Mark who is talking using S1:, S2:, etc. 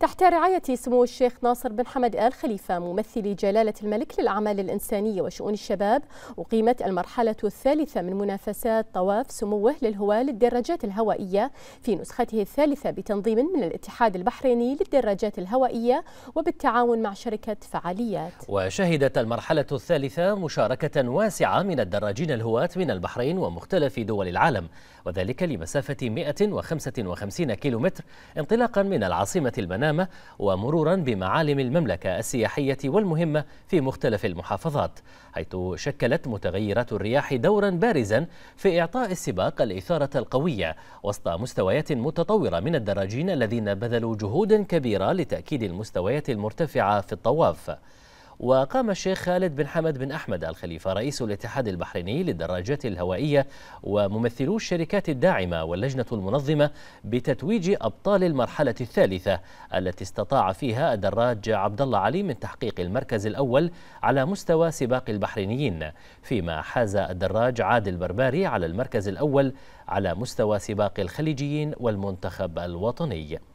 S1: تحت رعاية سمو الشيخ ناصر بن حمد آل خليفة ممثل جلالة الملك للأعمال الإنسانية وشؤون الشباب أقيمت المرحلة الثالثة من منافسات طواف سموه للهواة للدراجات الهوائية في نسخته الثالثة بتنظيم من الاتحاد البحريني للدراجات الهوائية وبالتعاون مع شركة فعاليات
S2: وشهدت المرحلة الثالثة مشاركة واسعة من الدراجين الهواة من البحرين ومختلف دول العالم وذلك لمسافة 155 كيلومتر انطلاقا من العاصمة المنامة المنامة ومرورا بمعالم المملكة السياحية والمهمة في مختلف المحافظات حيث شكلت متغيرات الرياح دورا بارزا في إعطاء السباق الإثارة القوية وسط مستويات متطورة من الدراجين الذين بذلوا جهودا كبيرة لتأكيد المستويات المرتفعة في الطواف وقام الشيخ خالد بن حمد بن أحمد الخليفة رئيس الاتحاد البحريني للدراجات الهوائية وممثلو الشركات الداعمة واللجنة المنظمة بتتويج أبطال المرحلة الثالثة التي استطاع فيها الدراج عبد الله علي من تحقيق المركز الأول على مستوى سباق البحرينيين فيما حاز الدراج عادل برباري على المركز الأول على مستوى سباق الخليجيين والمنتخب الوطني